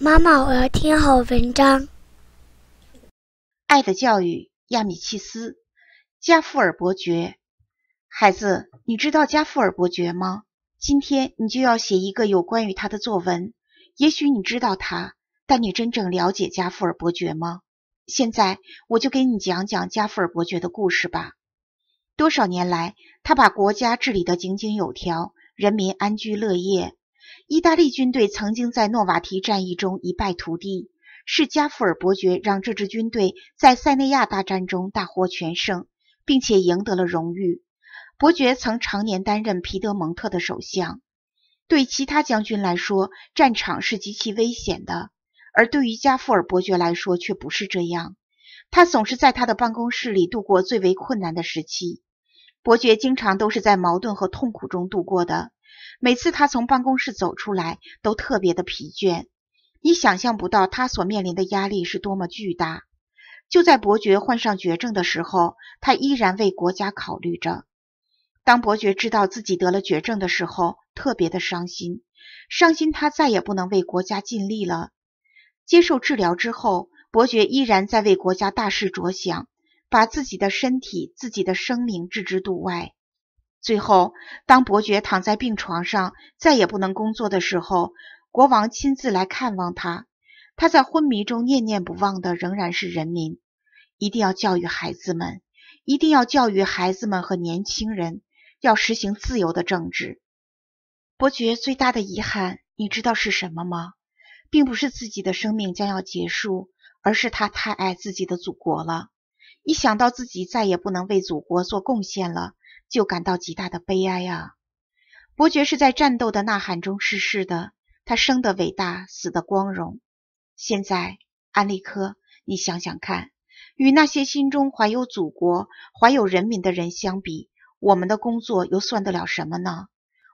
妈妈，我要听好文章。《爱的教育》亚米契斯，加富尔伯爵。孩子，你知道加富尔伯爵吗？今天你就要写一个有关于他的作文。也许你知道他，但你真正了解加富尔伯爵吗？现在我就给你讲讲加富尔伯爵的故事吧。多少年来，他把国家治理得井井有条，人民安居乐业。意大利军队曾经在诺瓦提战役中一败涂地，是加富尔伯爵让这支军队在塞内亚大战中大获全胜，并且赢得了荣誉。伯爵曾常年担任皮德蒙特的首相。对其他将军来说，战场是极其危险的，而对于加富尔伯爵来说却不是这样。他总是在他的办公室里度过最为困难的时期。伯爵经常都是在矛盾和痛苦中度过的。每次他从办公室走出来，都特别的疲倦。你想象不到他所面临的压力是多么巨大。就在伯爵患上绝症的时候，他依然为国家考虑着。当伯爵知道自己得了绝症的时候，特别的伤心，伤心他再也不能为国家尽力了。接受治疗之后，伯爵依然在为国家大事着想，把自己的身体、自己的生命置之度外。最后，当伯爵躺在病床上，再也不能工作的时候，国王亲自来看望他。他在昏迷中念念不忘的仍然是人民，一定要教育孩子们，一定要教育孩子们和年轻人，要实行自由的政治。伯爵最大的遗憾，你知道是什么吗？并不是自己的生命将要结束，而是他太爱自己的祖国了。一想到自己再也不能为祖国做贡献了。就感到极大的悲哀啊！伯爵是在战斗的呐喊中逝世的，他生的伟大，死的光荣。现在，安利科，你想想看，与那些心中怀有祖国、怀有人民的人相比，我们的工作又算得了什么呢？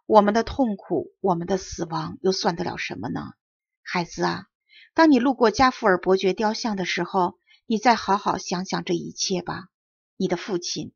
我们的痛苦，我们的死亡又算得了什么呢？孩子啊，当你路过加富尔伯爵雕像的时候，你再好好想想这一切吧。你的父亲。